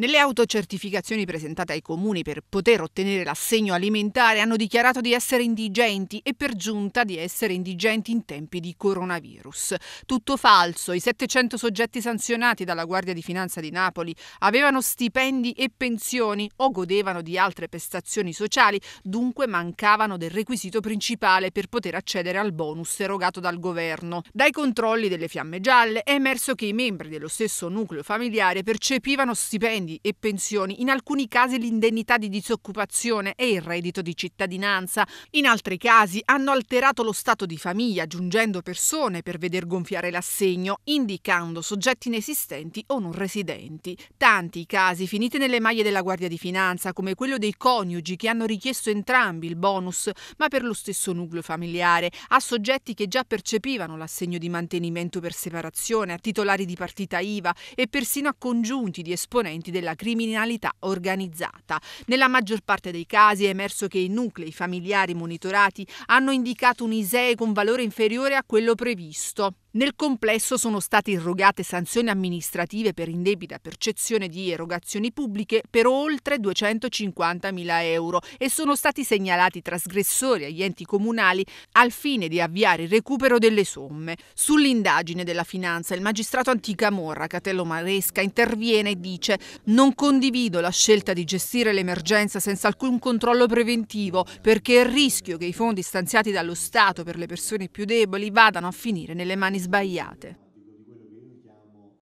Nelle autocertificazioni presentate ai comuni per poter ottenere l'assegno alimentare hanno dichiarato di essere indigenti e per giunta di essere indigenti in tempi di coronavirus. Tutto falso, i 700 soggetti sanzionati dalla Guardia di Finanza di Napoli avevano stipendi e pensioni o godevano di altre prestazioni sociali, dunque mancavano del requisito principale per poter accedere al bonus erogato dal governo. Dai controlli delle fiamme gialle è emerso che i membri dello stesso nucleo familiare percepivano stipendi stipendi e pensioni, in alcuni casi l'indennità di disoccupazione e il reddito di cittadinanza, in altri casi hanno alterato lo stato di famiglia aggiungendo persone per veder gonfiare l'assegno, indicando soggetti inesistenti o non residenti. Tanti i casi finiti nelle maglie della Guardia di Finanza, come quello dei coniugi che hanno richiesto entrambi il bonus, ma per lo stesso nucleo familiare, a soggetti che già percepivano l'assegno di mantenimento per separazione, a titolari di partita IVA e persino a congiunti di esponenti confronti della criminalità organizzata. Nella maggior parte dei casi è emerso che i nuclei familiari monitorati hanno indicato un ISEE con valore inferiore a quello previsto. Nel complesso sono state irrogate sanzioni amministrative per indebita percezione di erogazioni pubbliche per oltre 250.000 euro e sono stati segnalati trasgressori agli enti comunali al fine di avviare il recupero delle somme. Sull'indagine della finanza il magistrato anticamorra Catello Maresca interviene e dice non condivido la scelta di gestire l'emergenza senza alcun controllo preventivo perché il rischio che i fondi stanziati dallo Stato per le persone più deboli vadano a finire nelle mani sbagliate.